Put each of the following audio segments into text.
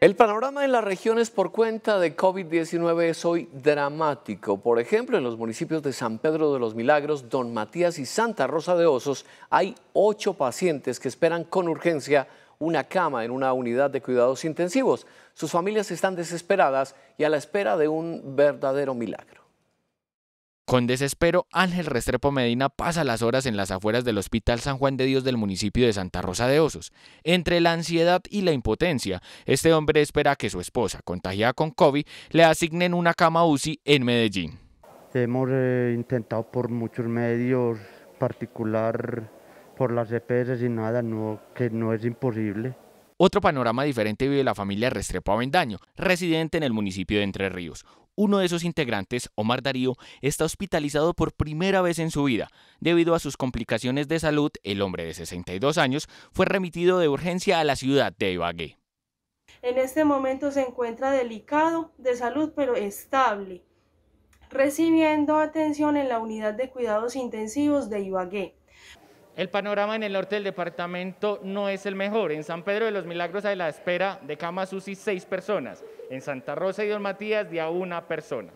El panorama en las regiones por cuenta de COVID-19 es hoy dramático. Por ejemplo, en los municipios de San Pedro de los Milagros, Don Matías y Santa Rosa de Osos hay ocho pacientes que esperan con urgencia una cama en una unidad de cuidados intensivos. Sus familias están desesperadas y a la espera de un verdadero milagro. Con desespero, Ángel Restrepo Medina pasa las horas en las afueras del Hospital San Juan de Dios del municipio de Santa Rosa de Osos. Entre la ansiedad y la impotencia, este hombre espera que su esposa, contagiada con COVID, le asignen una cama UCI en Medellín. Hemos eh, intentado por muchos medios, particular por las EPS y nada, que no es imposible. Otro panorama diferente vive la familia Restrepo Avendaño, residente en el municipio de Entre Ríos. Uno de sus integrantes, Omar Darío, está hospitalizado por primera vez en su vida. Debido a sus complicaciones de salud, el hombre de 62 años fue remitido de urgencia a la ciudad de Ibagué. En este momento se encuentra delicado de salud, pero estable, recibiendo atención en la unidad de cuidados intensivos de Ibagué. El panorama en el norte del departamento no es el mejor. En San Pedro de los Milagros hay la espera de cama SUSI seis personas. En Santa Rosa y Don Matías de a una persona.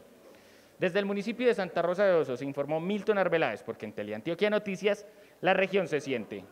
Desde el municipio de Santa Rosa de Osos informó Milton Arbeláez, porque en Teleantioquia Noticias la región se siente.